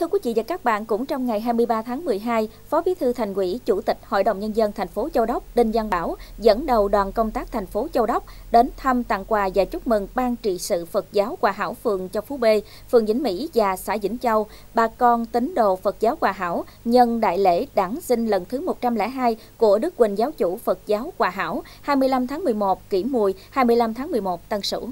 Thưa quý vị và các bạn, cũng trong ngày 23 tháng 12, Phó Bí thư Thành ủy, Chủ tịch Hội đồng nhân dân thành phố Châu Đốc Đinh Văn Bảo dẫn đầu đoàn công tác thành phố Châu Đốc đến thăm tặng quà và chúc mừng ban trị sự Phật giáo Hòa Hảo phường Châu Phú B, phường Vĩnh Mỹ và xã Vĩnh Châu, bà con tín đồ Phật giáo Hòa Hảo nhân đại lễ đản sinh lần thứ 102 của Đức Quỳnh giáo chủ Phật giáo Hòa Hảo 25 tháng 11 kỷ mùi 25 tháng 11 Tân Sửu.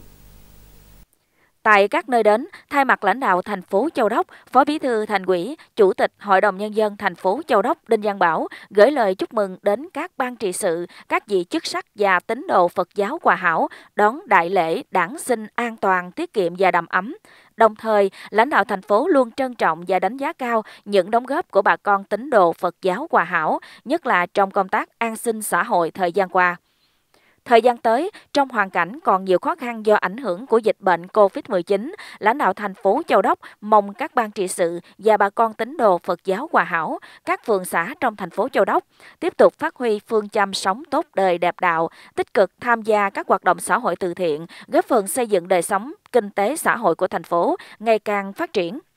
Tại các nơi đến, thay mặt lãnh đạo thành phố Châu Đốc, Phó Bí thư Thành ủy, Chủ tịch Hội đồng Nhân dân thành phố Châu Đốc Đinh Văn Bảo gửi lời chúc mừng đến các ban trị sự, các vị chức sắc và tín đồ Phật giáo Hòa Hảo đón đại lễ đảng sinh an toàn, tiết kiệm và đầm ấm. Đồng thời, lãnh đạo thành phố luôn trân trọng và đánh giá cao những đóng góp của bà con tín đồ Phật giáo Hòa Hảo, nhất là trong công tác an sinh xã hội thời gian qua. Thời gian tới, trong hoàn cảnh còn nhiều khó khăn do ảnh hưởng của dịch bệnh COVID-19, lãnh đạo thành phố Châu Đốc mong các ban trị sự và bà con tín đồ Phật giáo Hòa Hảo, các phường xã trong thành phố Châu Đốc tiếp tục phát huy phương châm sống tốt đời đẹp đạo, tích cực tham gia các hoạt động xã hội từ thiện, góp phần xây dựng đời sống, kinh tế xã hội của thành phố ngày càng phát triển.